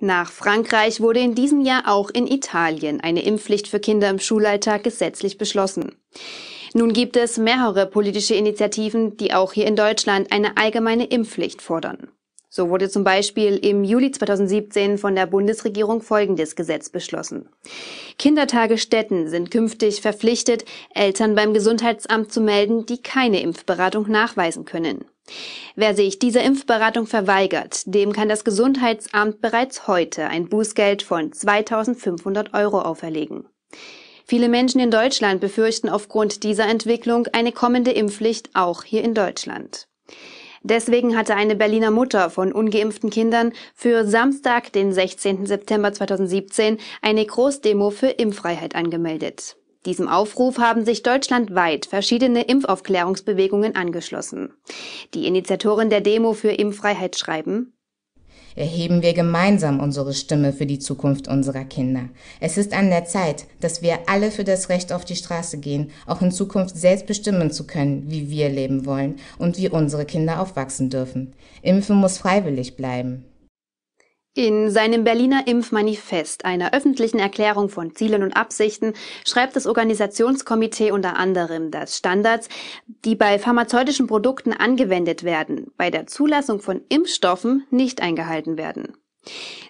Nach Frankreich wurde in diesem Jahr auch in Italien eine Impfpflicht für Kinder im Schulalltag gesetzlich beschlossen. Nun gibt es mehrere politische Initiativen, die auch hier in Deutschland eine allgemeine Impfpflicht fordern. So wurde zum Beispiel im Juli 2017 von der Bundesregierung folgendes Gesetz beschlossen. Kindertagesstätten sind künftig verpflichtet, Eltern beim Gesundheitsamt zu melden, die keine Impfberatung nachweisen können. Wer sich dieser Impfberatung verweigert, dem kann das Gesundheitsamt bereits heute ein Bußgeld von 2500 Euro auferlegen. Viele Menschen in Deutschland befürchten aufgrund dieser Entwicklung eine kommende Impfpflicht auch hier in Deutschland. Deswegen hatte eine Berliner Mutter von ungeimpften Kindern für Samstag, den 16. September 2017, eine Großdemo für Impffreiheit angemeldet. Diesem Aufruf haben sich deutschlandweit verschiedene Impfaufklärungsbewegungen angeschlossen. Die Initiatoren der Demo für Impffreiheit schreiben, Erheben wir gemeinsam unsere Stimme für die Zukunft unserer Kinder. Es ist an der Zeit, dass wir alle für das Recht auf die Straße gehen, auch in Zukunft selbst bestimmen zu können, wie wir leben wollen und wie unsere Kinder aufwachsen dürfen. Impfen muss freiwillig bleiben. In seinem Berliner Impfmanifest, einer öffentlichen Erklärung von Zielen und Absichten, schreibt das Organisationskomitee unter anderem, dass Standards, die bei pharmazeutischen Produkten angewendet werden, bei der Zulassung von Impfstoffen nicht eingehalten werden.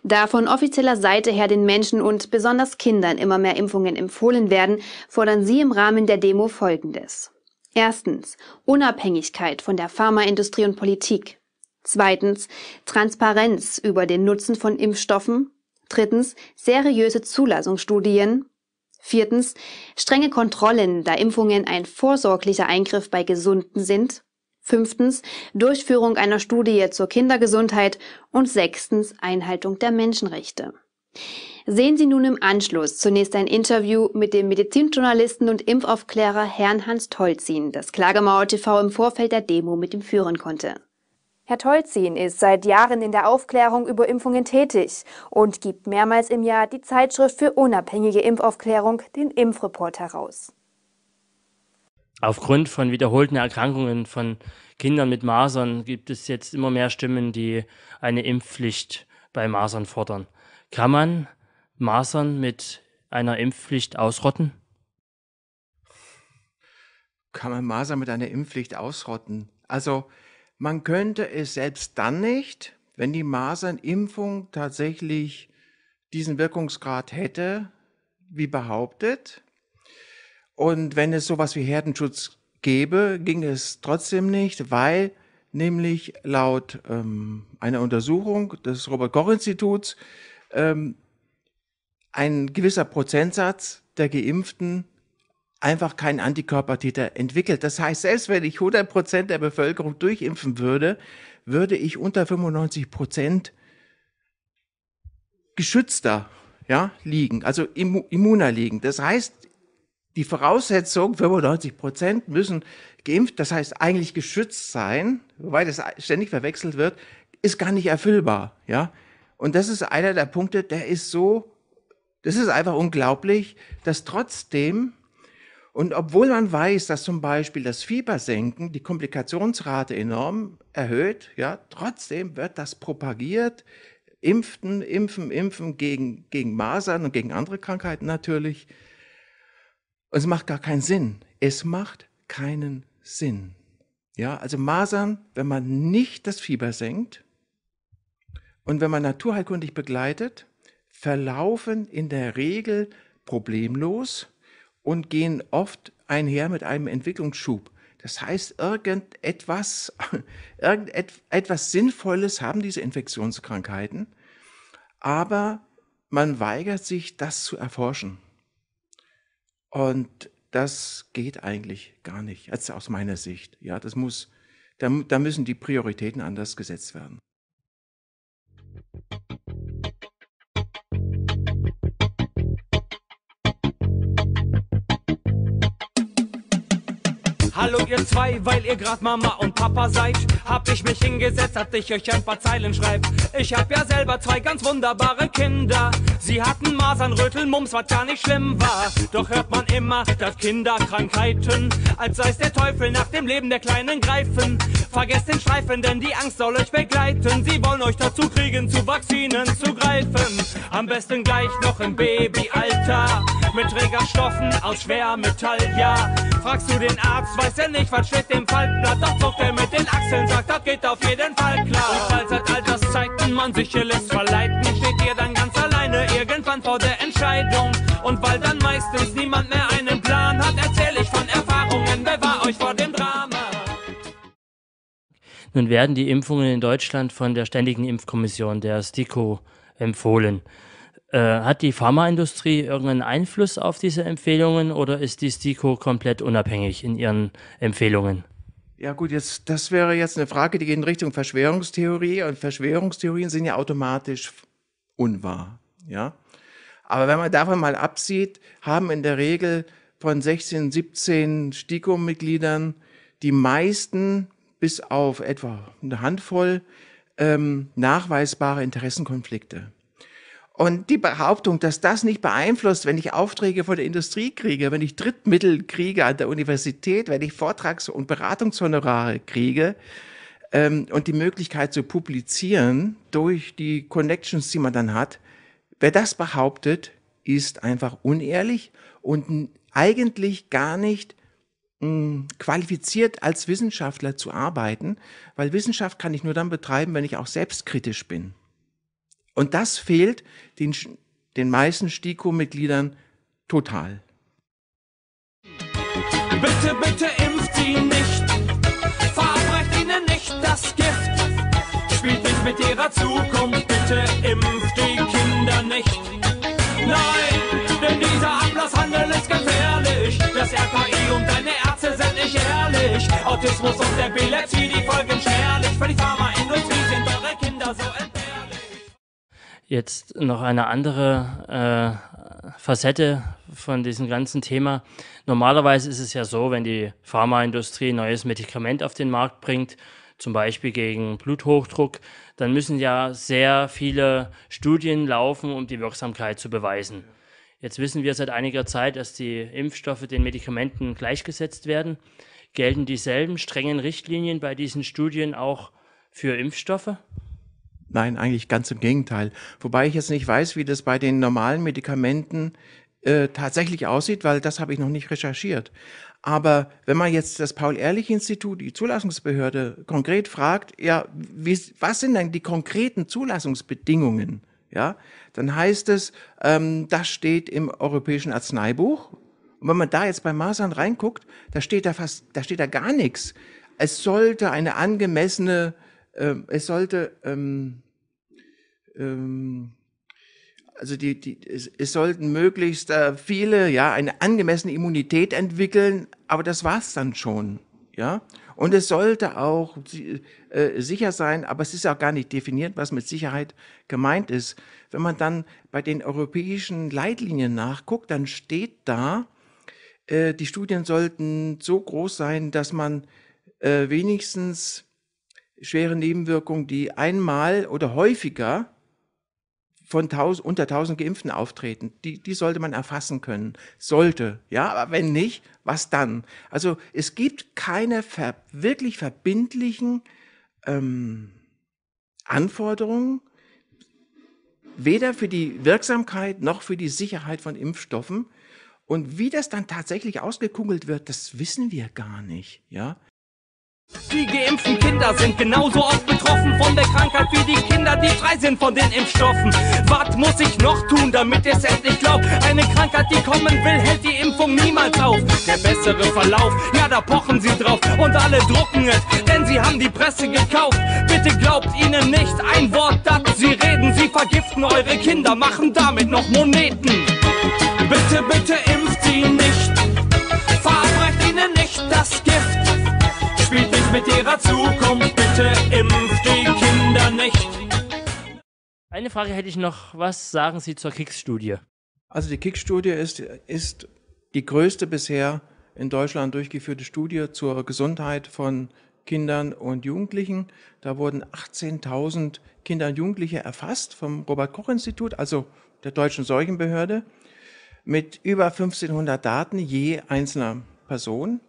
Da von offizieller Seite her den Menschen und besonders Kindern immer mehr Impfungen empfohlen werden, fordern sie im Rahmen der Demo Folgendes. Erstens Unabhängigkeit von der Pharmaindustrie und Politik. Zweitens Transparenz über den Nutzen von Impfstoffen. Drittens seriöse Zulassungsstudien. Viertens strenge Kontrollen, da Impfungen ein vorsorglicher Eingriff bei Gesunden sind. Fünftens Durchführung einer Studie zur Kindergesundheit und sechstens Einhaltung der Menschenrechte. Sehen Sie nun im Anschluss zunächst ein Interview mit dem Medizinjournalisten und Impfaufklärer Herrn Hans Tolzin, das Klagemauer TV im Vorfeld der Demo mit ihm führen konnte. Herr Tolzin ist seit Jahren in der Aufklärung über Impfungen tätig und gibt mehrmals im Jahr die Zeitschrift für unabhängige Impfaufklärung, den Impfreport, heraus. Aufgrund von wiederholten Erkrankungen von Kindern mit Masern gibt es jetzt immer mehr Stimmen, die eine Impfpflicht bei Masern fordern. Kann man Masern mit einer Impfpflicht ausrotten? Kann man Masern mit einer Impfpflicht ausrotten? Also, man könnte es selbst dann nicht, wenn die Masernimpfung tatsächlich diesen Wirkungsgrad hätte, wie behauptet. Und wenn es sowas wie Herdenschutz gäbe, ging es trotzdem nicht, weil nämlich laut ähm, einer Untersuchung des Robert-Koch-Instituts ähm, ein gewisser Prozentsatz der Geimpften einfach keinen Antikörpertäter entwickelt. Das heißt, selbst wenn ich 100 Prozent der Bevölkerung durchimpfen würde, würde ich unter 95 Prozent geschützter ja, liegen, also immuner liegen. Das heißt, die Voraussetzung, 95 Prozent müssen geimpft, das heißt eigentlich geschützt sein, wobei das ständig verwechselt wird, ist gar nicht erfüllbar. Ja? Und das ist einer der Punkte, der ist so, das ist einfach unglaublich, dass trotzdem und obwohl man weiß, dass zum Beispiel das Fiebersenken die Komplikationsrate enorm erhöht, ja, trotzdem wird das propagiert. Impfen, impfen, impfen gegen, gegen Masern und gegen andere Krankheiten natürlich. Und es macht gar keinen Sinn. Es macht keinen Sinn. Ja, also Masern, wenn man nicht das Fieber senkt und wenn man naturheilkundig begleitet, verlaufen in der Regel problemlos und gehen oft einher mit einem Entwicklungsschub. Das heißt, irgendetwas, irgendetwas Sinnvolles haben diese Infektionskrankheiten, aber man weigert sich, das zu erforschen. Und das geht eigentlich gar nicht, also aus meiner Sicht. Ja, das muss, da, da müssen die Prioritäten anders gesetzt werden. Hallo ihr zwei, weil ihr grad Mama und Papa seid, hab ich mich hingesetzt, dass ich euch ein paar Zeilen schreib. Ich hab ja selber zwei ganz wunderbare Kinder. Sie hatten Masern, Mumps, was gar nicht schlimm war. Doch hört man immer, dass Kinder Krankheiten, als sei's der Teufel nach dem Leben der Kleinen greifen. Vergesst den Streifen, denn die Angst soll euch begleiten. Sie wollen euch dazu kriegen, zu Vakzinen zu greifen. Am besten gleich noch im Babyalter. Mit Trägerstoffen aus Schwermetall, ja fragst du den Arzt, weiß er nicht, was steht im Fallblatt. Doch zuckt er mit den Achseln, sagt, das geht auf jeden Fall klar. Und weil seit Alterszeiten man sich hier lässt verleiten, steht ihr dann ganz alleine irgendwann vor der Entscheidung. Und weil dann meistens niemand mehr einen Plan hat, erzähl ich von Erfahrungen, bewahr euch vor dem Drama. Nun werden die Impfungen in Deutschland von der Ständigen Impfkommission, der STIKO, empfohlen. Äh, hat die Pharmaindustrie irgendeinen Einfluss auf diese Empfehlungen oder ist die STIKO komplett unabhängig in ihren Empfehlungen? Ja gut, jetzt, das wäre jetzt eine Frage, die geht in Richtung Verschwörungstheorie und Verschwörungstheorien sind ja automatisch unwahr. Ja? Aber wenn man davon mal absieht, haben in der Regel von 16, 17 STIKO-Mitgliedern die meisten bis auf etwa eine Handvoll ähm, nachweisbare Interessenkonflikte. Und die Behauptung, dass das nicht beeinflusst, wenn ich Aufträge von der Industrie kriege, wenn ich Drittmittel kriege an der Universität, wenn ich Vortrags- und Beratungshonorare kriege ähm, und die Möglichkeit zu publizieren durch die Connections, die man dann hat, wer das behauptet, ist einfach unehrlich und eigentlich gar nicht hm, qualifiziert als Wissenschaftler zu arbeiten, weil Wissenschaft kann ich nur dann betreiben, wenn ich auch selbstkritisch bin. Und das fehlt den, den meisten STIKO-Mitgliedern total. Bitte, bitte impft sie nicht, verabreicht ihnen nicht das Gift, spielt nicht mit ihrer Zukunft, bitte impft die Kinder nicht. Nein, denn dieser Ablasshandel ist gefährlich, das RKI e und deine Ärzte sind nicht ehrlich, Autismus und der Billett, die jetzt noch eine andere äh, Facette von diesem ganzen Thema. Normalerweise ist es ja so, wenn die Pharmaindustrie ein neues Medikament auf den Markt bringt, zum Beispiel gegen Bluthochdruck, dann müssen ja sehr viele Studien laufen, um die Wirksamkeit zu beweisen. Jetzt wissen wir seit einiger Zeit, dass die Impfstoffe den Medikamenten gleichgesetzt werden. Gelten dieselben strengen Richtlinien bei diesen Studien auch für Impfstoffe? Nein, eigentlich ganz im Gegenteil. Wobei ich jetzt nicht weiß, wie das bei den normalen Medikamenten äh, tatsächlich aussieht, weil das habe ich noch nicht recherchiert. Aber wenn man jetzt das Paul-Ehrlich-Institut, die Zulassungsbehörde, konkret fragt, ja, wie, was sind denn die konkreten Zulassungsbedingungen? Ja, dann heißt es, ähm, das steht im europäischen Arzneibuch. Und wenn man da jetzt bei Masern reinguckt, da steht da fast, da steht da gar nichts. Es sollte eine angemessene, äh, es sollte ähm, ähm, also die, die, es, es sollten möglichst äh, viele ja eine angemessene Immunität entwickeln, aber das war's dann schon, ja. Und es sollte auch äh, sicher sein, aber es ist auch gar nicht definiert, was mit Sicherheit gemeint ist. Wenn man dann bei den europäischen Leitlinien nachguckt, dann steht da, äh, die Studien sollten so groß sein, dass man äh, wenigstens schwere Nebenwirkungen, die einmal oder häufiger von taus, unter 1000 Geimpften auftreten. Die, die sollte man erfassen können. Sollte, ja, aber wenn nicht, was dann? Also es gibt keine ver wirklich verbindlichen ähm, Anforderungen, weder für die Wirksamkeit noch für die Sicherheit von Impfstoffen. Und wie das dann tatsächlich ausgekungelt wird, das wissen wir gar nicht, ja. Die geimpften Kinder sind genauso oft betroffen von der Krankheit wie die Kinder, die frei sind von den Impfstoffen. Was muss ich noch tun, damit ihr es endlich glaubt? Eine Krankheit, die kommen will, hält die Impfung niemals auf. Der bessere Verlauf, ja, da pochen sie drauf und alle drucken es, denn sie haben die Presse gekauft. Bitte glaubt ihnen nicht ein Wort, das sie reden. Sie vergiften eure Kinder, machen damit noch Moneten. Bitte, bitte impft sie nicht. Verabreicht ihnen nicht das Gift mit ihrer Zukunft. Bitte impft die Kinder nicht. Eine Frage hätte ich noch. Was sagen Sie zur Kick-Studie? Also die Kick-Studie ist, ist die größte bisher in Deutschland durchgeführte Studie zur Gesundheit von Kindern und Jugendlichen. Da wurden 18.000 Kinder und Jugendliche erfasst vom Robert Koch Institut, also der deutschen Seuchenbehörde, mit über 1500 Daten je einzelner Person.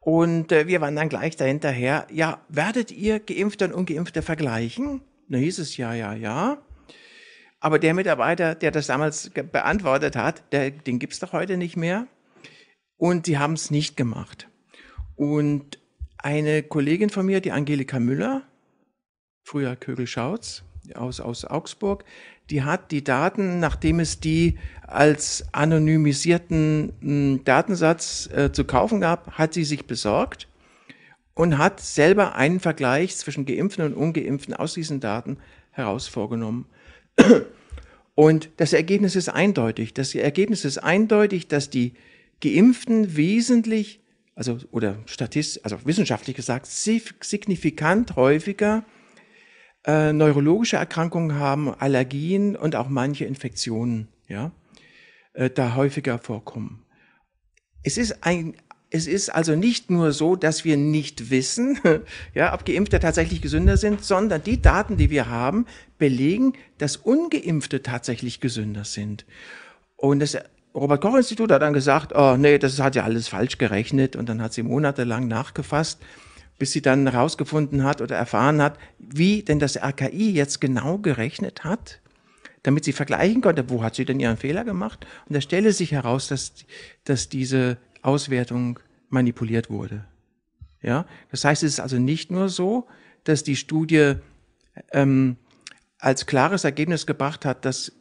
Und äh, wir waren dann gleich dahinter her. ja, werdet ihr Geimpfte und Ungeimpfte vergleichen? Na, hieß es ja, ja, ja. Aber der Mitarbeiter, der das damals beantwortet hat, der, den es doch heute nicht mehr. Und sie haben es nicht gemacht. Und eine Kollegin von mir, die Angelika Müller, früher Kögel Schautz aus, aus Augsburg, die hat die Daten, nachdem es die als anonymisierten hm, Datensatz äh, zu kaufen gab, hat sie sich besorgt und hat selber einen Vergleich zwischen Geimpften und Ungeimpften aus diesen Daten heraus vorgenommen. Und das Ergebnis ist eindeutig. Das Ergebnis ist eindeutig, dass die Geimpften wesentlich, also oder statistisch, also wissenschaftlich gesagt, signifikant häufiger äh, neurologische Erkrankungen haben, Allergien und auch manche Infektionen, ja, äh, da häufiger vorkommen. Es ist ein, es ist also nicht nur so, dass wir nicht wissen, ja, ob Geimpfte tatsächlich gesünder sind, sondern die Daten, die wir haben, belegen, dass Ungeimpfte tatsächlich gesünder sind. Und das Robert Koch Institut hat dann gesagt, oh nee, das hat ja alles falsch gerechnet und dann hat sie monatelang nachgefasst bis sie dann herausgefunden hat oder erfahren hat, wie denn das RKI jetzt genau gerechnet hat, damit sie vergleichen konnte, wo hat sie denn ihren Fehler gemacht. Und da stelle sich heraus, dass, dass diese Auswertung manipuliert wurde. Ja, das heißt, es ist also nicht nur so, dass die Studie ähm, als klares Ergebnis gebracht hat, dass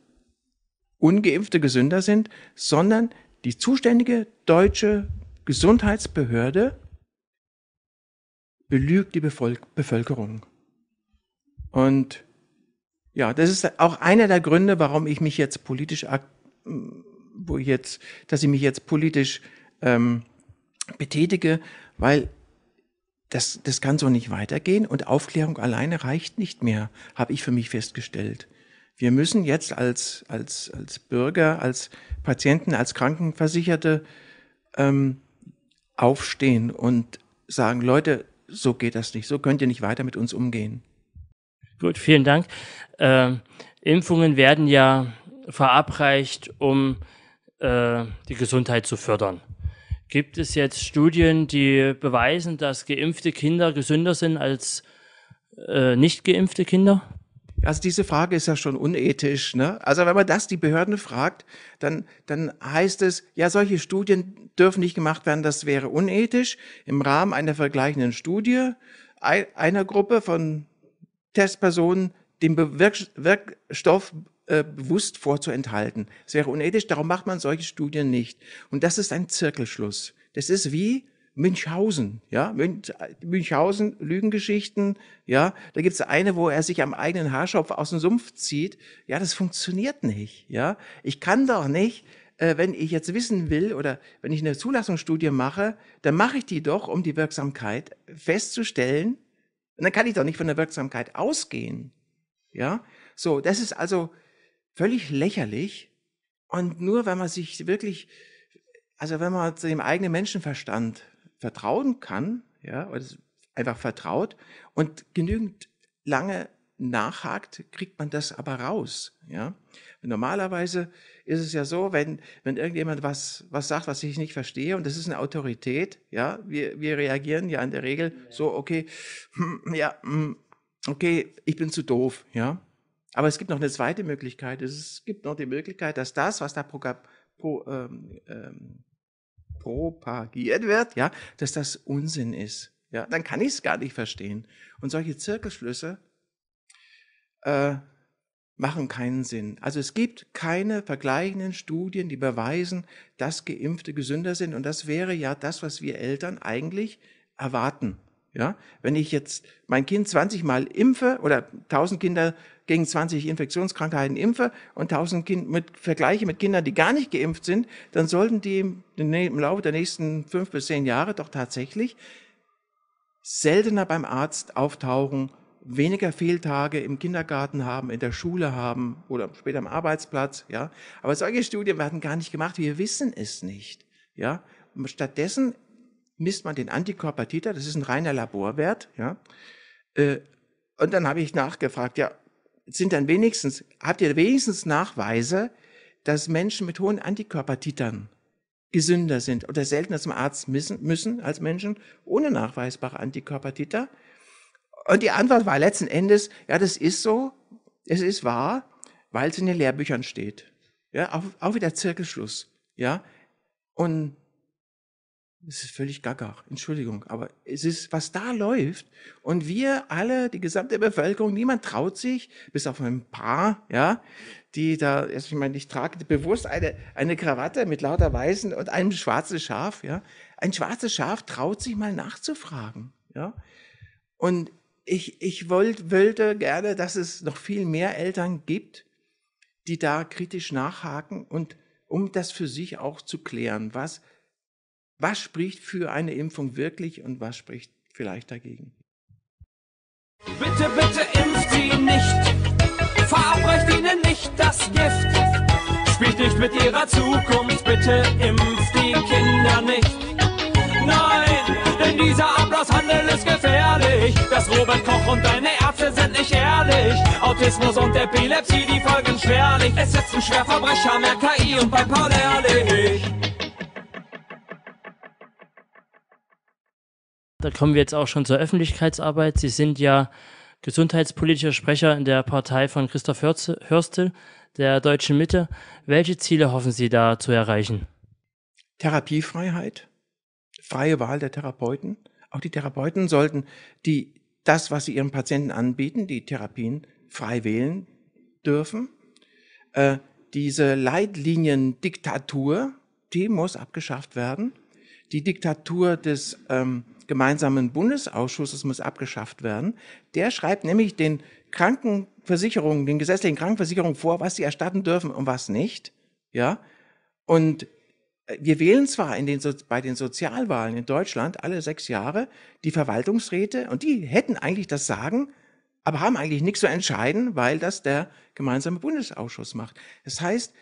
ungeimpfte gesünder sind, sondern die zuständige deutsche Gesundheitsbehörde belügt die Bevölkerung. Und ja, das ist auch einer der Gründe, warum ich mich jetzt politisch, mm, wo ich jetzt, dass ich mich jetzt politisch ähm, betätige, weil das, das kann so nicht weitergehen und Aufklärung alleine reicht nicht mehr, habe ich für mich festgestellt. Wir müssen jetzt als, als, als Bürger, als Patienten, als Krankenversicherte ähm, aufstehen und sagen, Leute, so geht das nicht, so könnt ihr nicht weiter mit uns umgehen. Gut, vielen Dank. Äh, Impfungen werden ja verabreicht, um äh, die Gesundheit zu fördern. Gibt es jetzt Studien, die beweisen, dass geimpfte Kinder gesünder sind als äh, nicht geimpfte Kinder? Also diese Frage ist ja schon unethisch. Ne? Also wenn man das die Behörden fragt, dann, dann heißt es, ja, solche Studien dürfen nicht gemacht werden, das wäre unethisch. Im Rahmen einer vergleichenden Studie einer Gruppe von Testpersonen den Wirkstoff äh, bewusst vorzuenthalten. Das wäre unethisch, darum macht man solche Studien nicht. Und das ist ein Zirkelschluss. Das ist wie, Münchhausen, ja, Münchhausen, Lügengeschichten, ja, da gibt's eine, wo er sich am eigenen Haarschopf aus dem Sumpf zieht, ja, das funktioniert nicht, ja, ich kann doch nicht, äh, wenn ich jetzt wissen will oder wenn ich eine Zulassungsstudie mache, dann mache ich die doch, um die Wirksamkeit festzustellen, und dann kann ich doch nicht von der Wirksamkeit ausgehen, ja, so, das ist also völlig lächerlich und nur wenn man sich wirklich also wenn man zu dem eigenen Menschenverstand vertrauen kann, ja, oder einfach vertraut und genügend lange nachhakt, kriegt man das aber raus, ja. Normalerweise ist es ja so, wenn, wenn irgendjemand was, was sagt, was ich nicht verstehe, und das ist eine Autorität, ja, wir, wir reagieren ja in der Regel ja. so, okay, hm, ja, hm, okay, ich bin zu doof, ja. Aber es gibt noch eine zweite Möglichkeit. Es gibt noch die Möglichkeit, dass das, was da pro, pro, ähm, ähm, propagiert wird, ja, dass das Unsinn ist. Ja, dann kann ich es gar nicht verstehen. Und solche Zirkelschlüsse äh, machen keinen Sinn. Also es gibt keine vergleichenden Studien, die beweisen, dass Geimpfte gesünder sind. Und das wäre ja das, was wir Eltern eigentlich erwarten. Ja, wenn ich jetzt mein Kind 20 Mal impfe oder 1000 Kinder gegen 20 Infektionskrankheiten impfe und 1000 Kinder mit vergleiche mit Kindern, die gar nicht geimpft sind, dann sollten die im, Laufe der nächsten fünf bis zehn Jahre doch tatsächlich seltener beim Arzt auftauchen, weniger Fehltage im Kindergarten haben, in der Schule haben oder später am Arbeitsplatz, ja. Aber solche Studien werden gar nicht gemacht. Wir wissen es nicht, ja. Stattdessen misst man den Antikörpertiter, das ist ein reiner Laborwert, ja. Äh, und dann habe ich nachgefragt, ja, sind dann wenigstens, habt ihr wenigstens Nachweise, dass Menschen mit hohen Antikörpertitern gesünder sind oder seltener zum Arzt müssen, müssen als Menschen ohne nachweisbare Antikörpertiter? Und die Antwort war letzten Endes, ja, das ist so, es ist wahr, weil es in den Lehrbüchern steht. Ja, auch, auch wieder Zirkelschluss. Ja, und es ist völlig gaga. Entschuldigung, aber es ist, was da läuft. Und wir alle, die gesamte Bevölkerung, niemand traut sich, bis auf ein paar, ja, die da, ich meine, ich trage bewusst eine, eine Krawatte mit lauter Weißen und einem schwarzen Schaf, ja. Ein schwarzes Schaf traut sich mal nachzufragen, ja. Und ich, ich wollt, wollte gerne, dass es noch viel mehr Eltern gibt, die da kritisch nachhaken und um das für sich auch zu klären. Was, was spricht für eine Impfung wirklich und was spricht vielleicht dagegen. Bitte, bitte impft sie nicht, verabreicht ihnen nicht das Gift, spielt nicht mit ihrer Zukunft, bitte impft die Kinder nicht. Nein, denn dieser Ablasshandel ist gefährlich, das Robert Koch und deine Ärzte sind nicht ehrlich. Autismus und Epilepsie, die folgen schwerlich, es setzen Schwerverbrecher mehr KI und bei Paul Ehrlich. Da kommen wir jetzt auch schon zur Öffentlichkeitsarbeit. Sie sind ja gesundheitspolitischer Sprecher in der Partei von Christoph Hörstel, der Deutschen Mitte. Welche Ziele hoffen Sie da zu erreichen? Therapiefreiheit, freie Wahl der Therapeuten. Auch die Therapeuten sollten die, das, was sie ihren Patienten anbieten, die Therapien, frei wählen dürfen. Äh, diese Leitlinien-Diktatur, die muss abgeschafft werden. Die Diktatur des ähm, gemeinsamen Bundesausschusses muss abgeschafft werden. Der schreibt nämlich den Krankenversicherungen, den gesetzlichen Krankenversicherungen vor, was sie erstatten dürfen und was nicht. Ja. Und äh, wir wählen zwar in den so bei den Sozialwahlen in Deutschland alle sechs Jahre die Verwaltungsräte und die hätten eigentlich das Sagen, aber haben eigentlich nichts zu entscheiden, weil das der gemeinsame Bundesausschuss macht. Das heißt,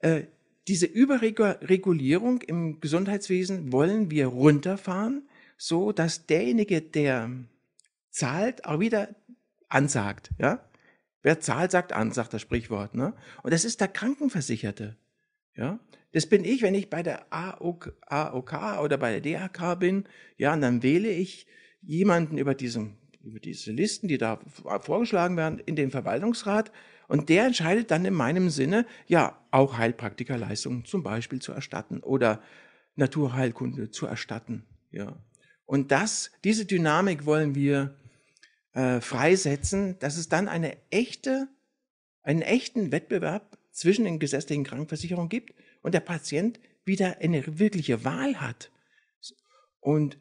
äh, diese Überregulierung im Gesundheitswesen wollen wir runterfahren, so dass derjenige, der zahlt, auch wieder ansagt. Ja? Wer zahlt, sagt an, sagt das Sprichwort. Ne? Und das ist der Krankenversicherte. Ja? Das bin ich, wenn ich bei der AOK, oder bei der DHK bin. Ja, und dann wähle ich jemanden über, diesem, über diese Listen, die da vorgeschlagen werden, in den Verwaltungsrat. Und der entscheidet dann in meinem Sinne, ja, auch Heilpraktikerleistungen zum Beispiel zu erstatten oder Naturheilkunde zu erstatten. Ja. Und das, diese Dynamik wollen wir äh, freisetzen, dass es dann eine echte, einen echten Wettbewerb zwischen den gesetzlichen Krankenversicherungen gibt und der Patient wieder eine wirkliche Wahl hat. Und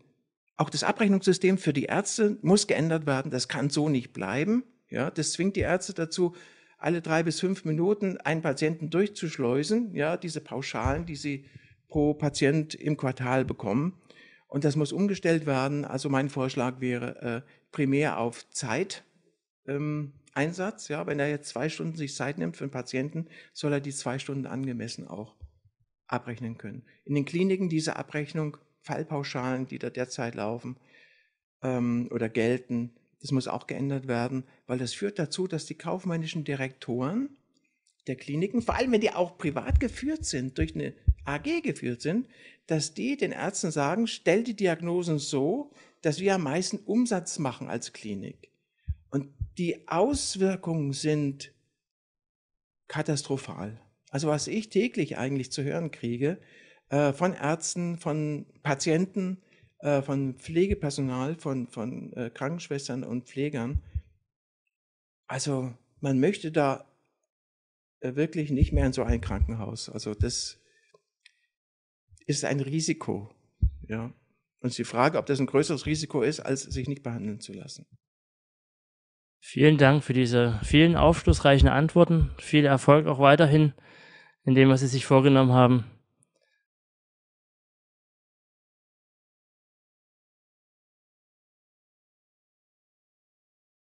auch das Abrechnungssystem für die Ärzte muss geändert werden. Das kann so nicht bleiben. Ja, das zwingt die Ärzte dazu, alle drei bis fünf Minuten einen Patienten durchzuschleusen, ja, diese Pauschalen, die sie pro Patient im Quartal bekommen. Und das muss umgestellt werden. Also mein Vorschlag wäre äh, primär auf Zeit. Ähm, Einsatz, ja, wenn er jetzt zwei Stunden sich Zeit nimmt für einen Patienten, soll er die zwei Stunden angemessen auch abrechnen können. In den Kliniken diese Abrechnung, Fallpauschalen, die da derzeit laufen ähm, oder gelten, das muss auch geändert werden, weil das führt dazu, dass die kaufmännischen Direktoren der Kliniken, vor allem wenn die auch privat geführt sind, durch eine AG geführt sind, dass die den Ärzten sagen, stell die Diagnosen so, dass wir am meisten Umsatz machen als Klinik. Und die Auswirkungen sind katastrophal. Also was ich täglich eigentlich zu hören kriege äh, von Ärzten, von Patienten, äh, von Pflegepersonal, von, von äh, Krankenschwestern und Pflegern. Also man möchte da äh, wirklich nicht mehr in so ein Krankenhaus. Also das ist ein Risiko. Ja. Und die Frage, ob das ein größeres Risiko ist, als sich nicht behandeln zu lassen. Vielen Dank für diese vielen aufschlussreichen Antworten. Viel Erfolg auch weiterhin in dem, was Sie sich vorgenommen haben.